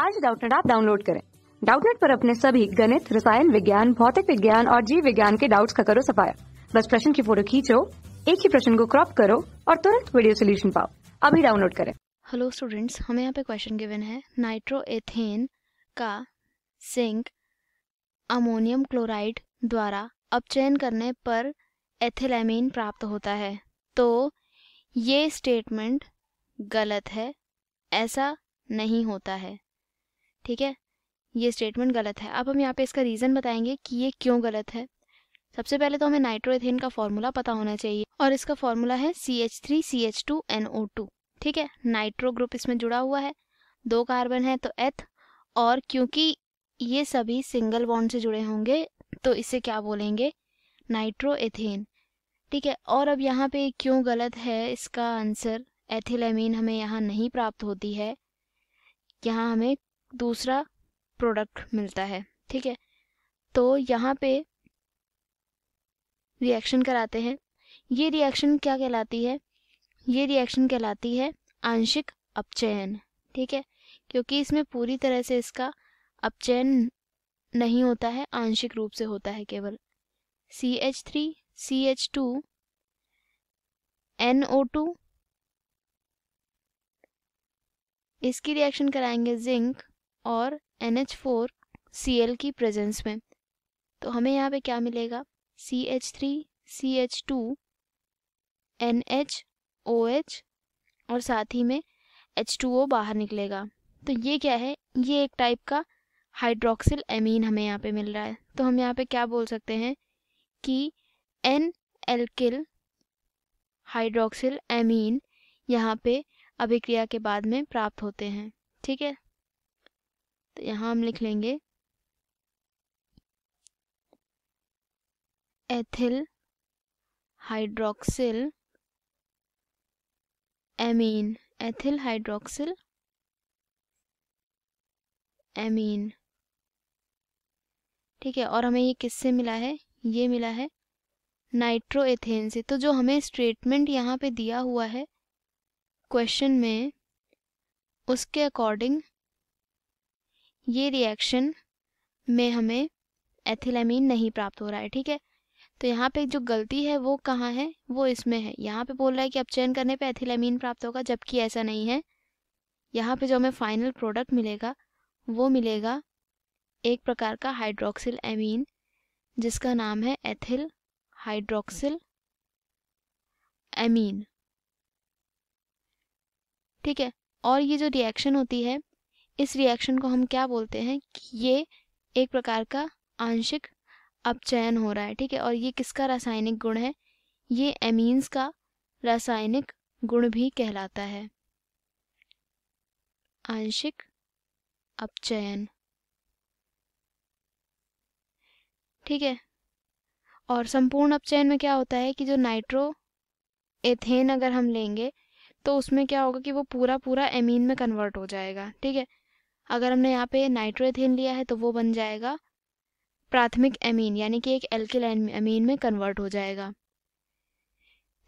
आज डाउटनेट आप डाउनलोड करें डाउटनेट पर अपने सभी गणित रसायन विज्ञान भौतिक विज्ञान और जीव विज्ञान के डाउट्स का करो सफाया बस प्रश्न की फोटो खींचो एक ही प्रश्न को क्रॉप करो और तुरंत वीडियो सोल्यूशन पाओ अभी डाउनलोड करें हेलो स्टूडेंट्स हमें यहाँ पे क्वेश्चन गिवन है नाइट्रो एथेन का सिंक अमोनियम क्लोराइड द्वारा अपचयन करने पर एथिलेमीन प्राप्त होता है तो ये स्टेटमेंट गलत है ऐसा नहीं होता है ठीक है ये स्टेटमेंट गलत है अब हम यहाँ पे इसका रीज़न बताएंगे कि ये क्यों गलत है सबसे पहले तो हमें नाइट्रोएथेन का फॉर्मूला पता होना चाहिए और इसका फॉर्मूला है C H three C H two N O two ठीक है नाइट्रो ग्रुप इसमें जुड़ा हुआ है दो कार्बन है तो एथ और क्योंकि ये सभी सिंगल बॉन्ड से जुड़े होंगे तो इसे क्या बोलेंगे नाइट्रोएथेन ठीक है और अब यहाँ पे क्यों गलत है इसका आंसर एथिलेमीन हमें यहाँ नहीं प्राप्त होती है यहाँ हमें दूसरा प्रोडक्ट मिलता है ठीक है तो यहाँ पे रिएक्शन कराते हैं ये रिएक्शन क्या कहलाती है ये रिएक्शन कहलाती है आंशिक अपचयन ठीक है क्योंकि इसमें पूरी तरह से इसका अपचयन नहीं होता है आंशिक रूप से होता है केवल C H three C H two N O two इसकी रिएक्शन कराएंगे जिंक और N H four C L की प्रेजेंस में तो हमें यहाँ पे क्या मिलेगा C H three C H two N H O H और साथ ही में एच टू ओ बाहर निकलेगा तो ये क्या है ये एक टाइप का हाइड्रोक्सिल एमीन हमें यहाँ पे मिल रहा है तो हम यहाँ पे क्या बोल सकते हैं कि एन एल्किल हाइड्रोक्सिल एमीन यहाँ पे अभिक्रिया के बाद में प्राप्त होते हैं ठीक है तो यहाँ हम लिख लेंगे ethyl hydroxyl amine ethyl hydroxyl amine ठीक है और हमें ये किससे मिला है ये मिला है नाइट्रोएथेन से तो जो हमें स्टेटमेंट यहाँ पे दिया हुआ है क्वेश्चन में उसके अकॉर्डिंग ये रिएक्शन में हमें एथिलामीन नहीं प्राप्त हो रहा है ठीक है तो यहाँ पे जो गलती है वो कहाँ है वो इसमें है यहाँ पे बोल रहा है कि अपचयन करने पे एथिलामीन प्राप्त होगा जबकि ऐसा नहीं है यहाँ पे जो हमें फाइनल प्रोडक्ट मिलेगा वो मिलेगा एक प्रकार का हाइड्रोक्सिल एमीन जिसका नाम है एथिल हाइड्रोक्सिल एमीन ठीक है और ये जो रिएक्शन होती है इस रिएक्शन को हम क्या बोलते हैं कि ये एक प्रकार का आंशिक अपचयन हो रहा है ठीक है और ये किसका रासायनिक गुण है ये एमीन्स का रासायनिक गुण भी कहलाता है आंशिक अपचयन ठीक है और संपूर्ण अपचयन में क्या होता है कि जो नाइट्रो एथेन अगर हम लेंगे तो उसमें क्या होगा कि वो पूरा पूरा एमीन में कन्वर्ट हो जाएगा ठीक है अगर हमने यहाँ पे नाइट्रोथिन लिया है तो वो बन जाएगा प्राथमिक एमीन यानी कि एक एल्किल एमीन में कन्वर्ट हो जाएगा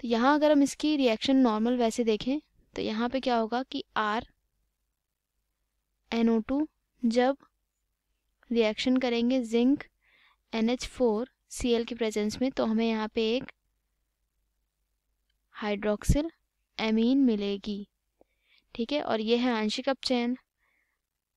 तो यहाँ अगर हम इसकी रिएक्शन नॉर्मल वैसे देखें तो यहाँ पे क्या होगा कि आर एन जब रिएक्शन करेंगे zinc N H four C L की प्रेजेंस में तो हमें यहाँ पे एक हाइड्रोक्सिल एमीन मिलेगी ठीक है और ये है आंशिक अपचयन